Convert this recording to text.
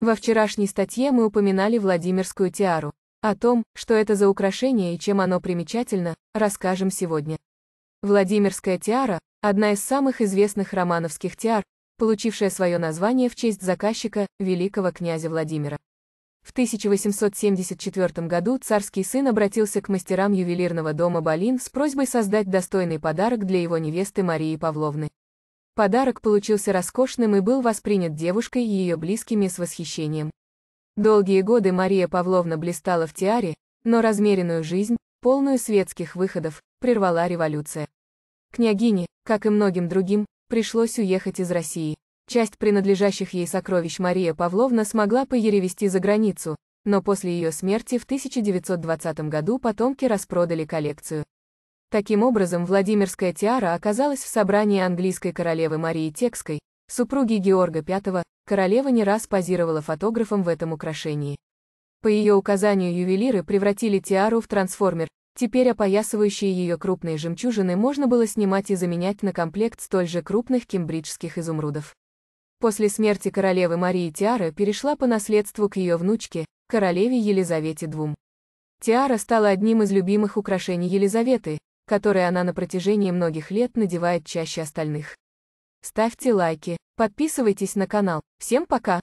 Во вчерашней статье мы упоминали Владимирскую тиару. О том, что это за украшение и чем оно примечательно, расскажем сегодня. Владимирская тиара – одна из самых известных романовских тиар, получившая свое название в честь заказчика, великого князя Владимира. В 1874 году царский сын обратился к мастерам ювелирного дома Балин с просьбой создать достойный подарок для его невесты Марии Павловны. Подарок получился роскошным и был воспринят девушкой и ее близкими с восхищением. Долгие годы Мария Павловна блистала в тиаре, но размеренную жизнь, полную светских выходов, прервала революция. Княгине, как и многим другим, пришлось уехать из России. Часть принадлежащих ей сокровищ Мария Павловна смогла поеревести за границу, но после ее смерти в 1920 году потомки распродали коллекцию. Таким образом, Владимирская тиара оказалась в собрании английской королевы Марии Текской, супруги Георга V, королева не раз позировала фотографом в этом украшении. По ее указанию ювелиры превратили тиару в трансформер, теперь опоясывающие ее крупные жемчужины можно было снимать и заменять на комплект столь же крупных кембриджских изумрудов. После смерти королевы Марии тиара перешла по наследству к ее внучке, королеве Елизавете II. Тиара стала одним из любимых украшений Елизаветы, которые она на протяжении многих лет надевает чаще остальных. Ставьте лайки, подписывайтесь на канал. Всем пока!